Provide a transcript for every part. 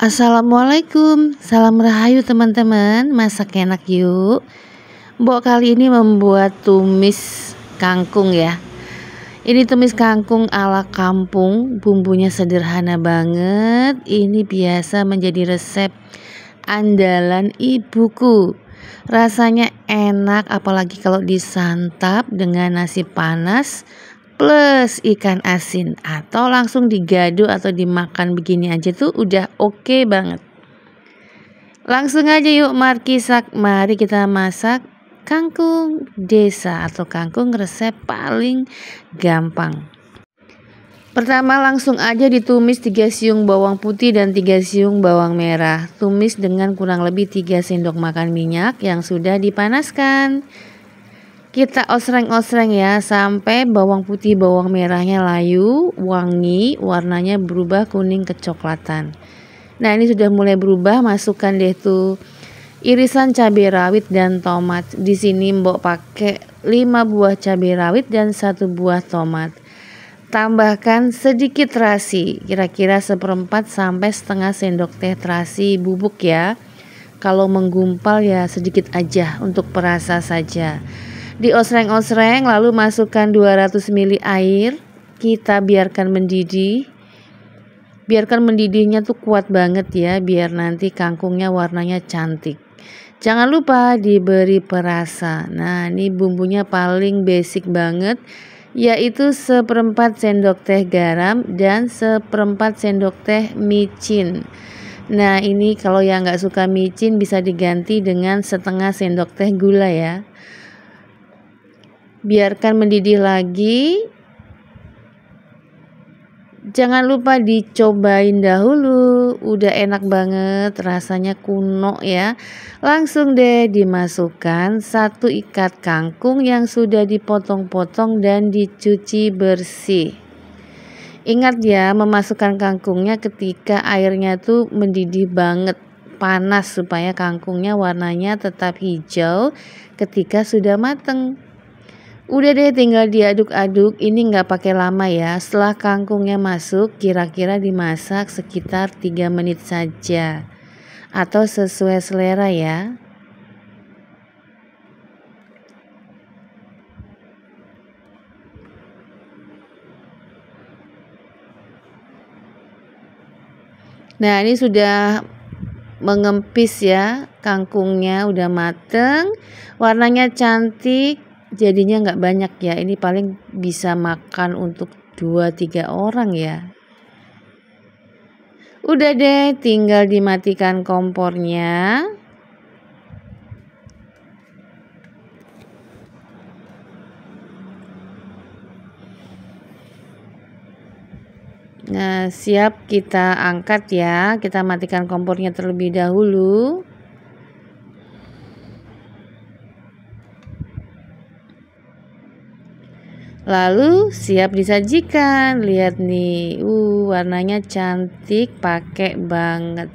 Assalamualaikum, salam rahayu teman-teman, masak enak yuk. Mbok kali ini membuat tumis kangkung ya. Ini tumis kangkung ala kampung, bumbunya sederhana banget. Ini biasa menjadi resep andalan ibuku. Rasanya enak apalagi kalau disantap dengan nasi panas plus ikan asin atau langsung digado atau dimakan begini aja tuh udah oke okay banget. Langsung aja yuk markisak, mari kita masak kangkung desa atau kangkung resep paling gampang. Pertama langsung aja ditumis 3 siung bawang putih dan 3 siung bawang merah. Tumis dengan kurang lebih 3 sendok makan minyak yang sudah dipanaskan kita osreng-osreng ya sampai bawang putih bawang merahnya layu, wangi, warnanya berubah kuning kecoklatan. Nah, ini sudah mulai berubah, masukkan deh tuh irisan cabai rawit dan tomat. Di sini Mbok pakai 5 buah cabai rawit dan satu buah tomat. Tambahkan sedikit terasi, kira-kira seperempat sampai setengah sendok teh terasi bubuk ya. Kalau menggumpal ya sedikit aja untuk perasa saja. Di osreng lalu masukkan 200 ml air. Kita biarkan mendidih. Biarkan mendidihnya tuh kuat banget ya biar nanti kangkungnya warnanya cantik. Jangan lupa diberi perasa. Nah, ini bumbunya paling basic banget yaitu seperempat sendok teh garam dan seperempat sendok teh micin. Nah ini kalau yang nggak suka micin bisa diganti dengan setengah sendok teh gula ya biarkan mendidih lagi. Jangan lupa dicobain dahulu, udah enak banget, rasanya kuno ya. Langsung deh dimasukkan satu ikat kangkung yang sudah dipotong-potong dan dicuci bersih. Ingat ya, memasukkan kangkungnya ketika airnya tuh mendidih banget, panas supaya kangkungnya warnanya tetap hijau ketika sudah mateng. Udah deh tinggal diaduk-aduk, ini nggak pakai lama ya. Setelah kangkungnya masuk, kira-kira dimasak sekitar 3 menit saja. Atau sesuai selera ya. Nah, ini sudah mengempis ya, kangkungnya udah mateng, warnanya cantik, jadinya nggak banyak ya ini paling bisa makan untuk 2-3 orang ya udah deh tinggal dimatikan kompornya Nah, siap kita angkat ya. Kita matikan kompornya terlebih dahulu. Lalu siap disajikan. Lihat nih, uh warnanya cantik, pakai banget.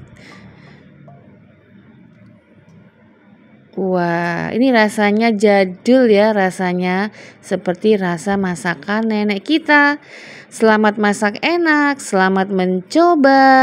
Wah, ini rasanya jadul ya, rasanya seperti rasa masakan nenek kita. Selamat masak enak, selamat mencoba.